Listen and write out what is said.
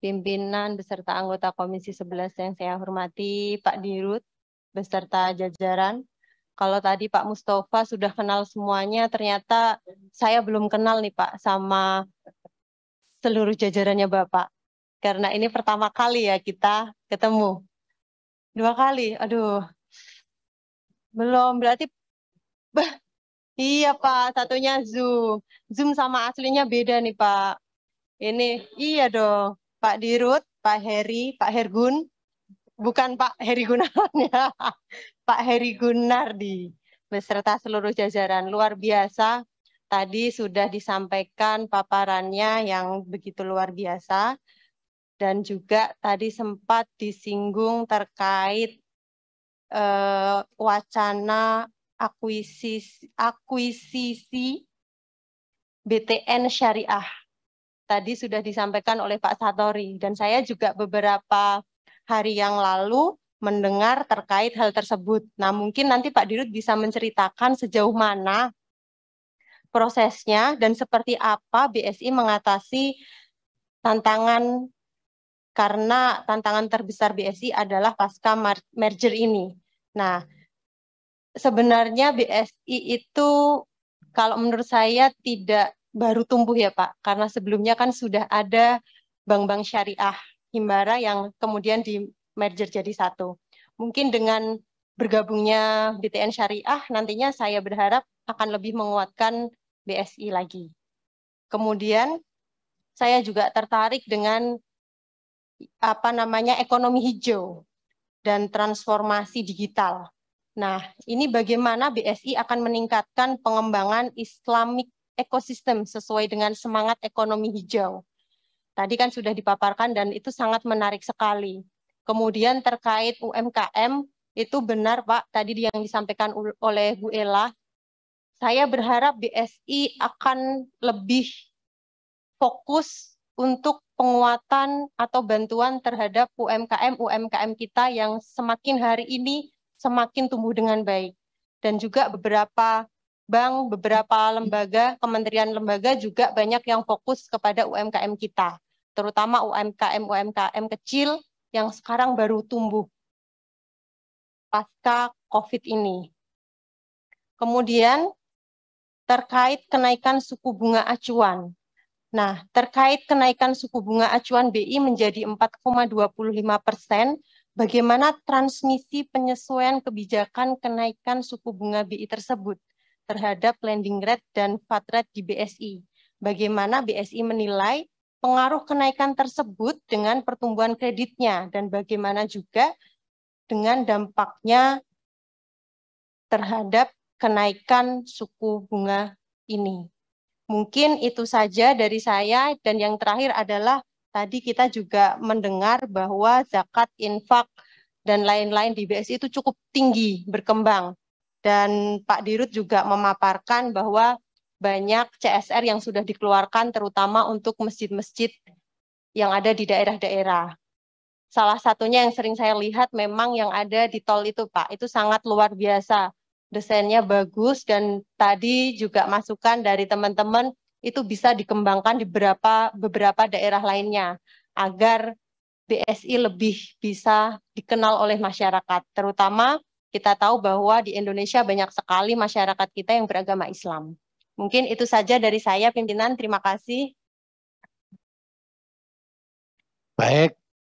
pimpinan beserta anggota Komisi 11 yang saya hormati, Pak Dirut, beserta jajaran. Kalau tadi Pak Mustafa sudah kenal semuanya, ternyata saya belum kenal nih Pak sama seluruh jajarannya Bapak. Karena ini pertama kali ya kita ketemu. Dua kali, aduh. Belum, berarti... Bah, iya Pak, satunya Zoom. Zoom sama aslinya beda nih Pak. Ini, iya dong. Pak Dirut, Pak Heri, Pak Hergun, bukan Pak Heri Gunawan ya, Pak Heri Gunardi, beserta seluruh jajaran luar biasa. Tadi sudah disampaikan paparannya yang begitu luar biasa dan juga tadi sempat disinggung terkait eh, wacana akuisisi, akuisisi BTN syariah tadi sudah disampaikan oleh Pak Satori dan saya juga beberapa hari yang lalu mendengar terkait hal tersebut. Nah, mungkin nanti Pak Dirut bisa menceritakan sejauh mana prosesnya dan seperti apa BSI mengatasi tantangan karena tantangan terbesar BSI adalah pasca merger ini. Nah, sebenarnya BSI itu kalau menurut saya tidak baru tumbuh ya Pak, karena sebelumnya kan sudah ada bank-bank syariah Himbara yang kemudian di merger jadi satu. Mungkin dengan bergabungnya BTN Syariah nantinya saya berharap akan lebih menguatkan BSI lagi. Kemudian saya juga tertarik dengan apa namanya ekonomi hijau dan transformasi digital. Nah, ini bagaimana BSI akan meningkatkan pengembangan Islamic ekosistem sesuai dengan semangat ekonomi hijau. Tadi kan sudah dipaparkan dan itu sangat menarik sekali. Kemudian terkait UMKM, itu benar Pak, tadi yang disampaikan oleh Bu Ella. saya berharap BSI akan lebih fokus untuk penguatan atau bantuan terhadap UMKM-UMKM kita yang semakin hari ini semakin tumbuh dengan baik. Dan juga beberapa bank, beberapa lembaga, kementerian lembaga juga banyak yang fokus kepada UMKM kita, terutama UMKM-UMKM kecil yang sekarang baru tumbuh pasca COVID ini. Kemudian terkait kenaikan suku bunga acuan. Nah, terkait kenaikan suku bunga acuan BI menjadi 4,25 persen, bagaimana transmisi penyesuaian kebijakan kenaikan suku bunga BI tersebut? terhadap lending rate dan fat rate di BSI. Bagaimana BSI menilai pengaruh kenaikan tersebut dengan pertumbuhan kreditnya dan bagaimana juga dengan dampaknya terhadap kenaikan suku bunga ini. Mungkin itu saja dari saya dan yang terakhir adalah tadi kita juga mendengar bahwa zakat infak dan lain-lain di BSI itu cukup tinggi berkembang. Dan Pak Dirut juga memaparkan bahwa banyak CSR yang sudah dikeluarkan terutama untuk masjid-masjid yang ada di daerah-daerah. Salah satunya yang sering saya lihat memang yang ada di tol itu Pak, itu sangat luar biasa. Desainnya bagus dan tadi juga masukan dari teman-teman itu bisa dikembangkan di beberapa, beberapa daerah lainnya agar BSI lebih bisa dikenal oleh masyarakat, terutama kita tahu bahwa di Indonesia banyak sekali masyarakat kita yang beragama Islam. Mungkin itu saja dari saya, pimpinan. Terima kasih. Baik,